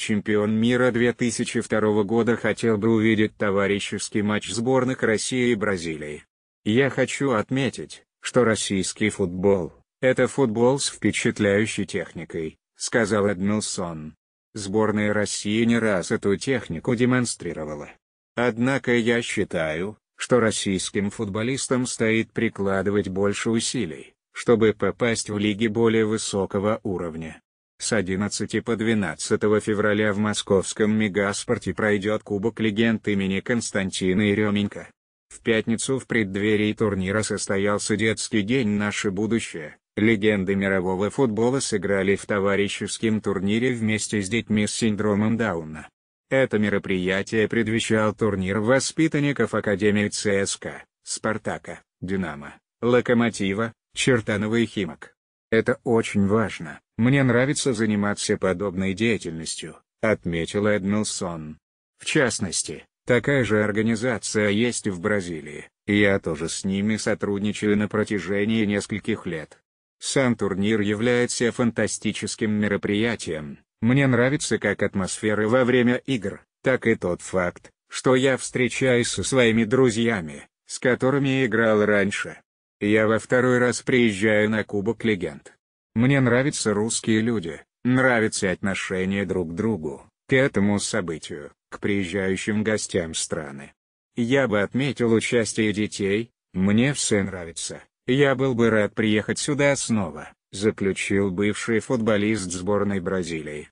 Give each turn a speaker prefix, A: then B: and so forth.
A: Чемпион мира 2002 года хотел бы увидеть товарищеский матч сборных России и Бразилии. Я хочу отметить, что российский футбол – это футбол с впечатляющей техникой, сказал Эдмилсон. Сборная России не раз эту технику демонстрировала. Однако я считаю, что российским футболистам стоит прикладывать больше усилий, чтобы попасть в лиги более высокого уровня. С 11 по 12 февраля в московском Мегаспорте пройдет Кубок легенд имени Константина Еременко. В пятницу в преддверии турнира состоялся детский день «Наше будущее». Легенды мирового футбола сыграли в товарищеском турнире вместе с детьми с синдромом Дауна. Это мероприятие предвещал турнир воспитанников Академии ЦСКА, Спартака, Динамо, Локомотива, Чертанова и Химок. Это очень важно. Мне нравится заниматься подобной деятельностью, отметил Эдмилсон. В частности, такая же организация есть в Бразилии, и я тоже с ними сотрудничаю на протяжении нескольких лет. Сам турнир является фантастическим мероприятием. Мне нравится как атмосфера во время игр, так и тот факт, что я встречаюсь со своими друзьями, с которыми играл раньше. Я во второй раз приезжаю на Кубок Легенд. Мне нравятся русские люди, нравится отношение друг к другу, к этому событию, к приезжающим гостям страны. Я бы отметил участие детей, мне все нравится, я был бы рад приехать сюда снова, заключил бывший футболист сборной Бразилии.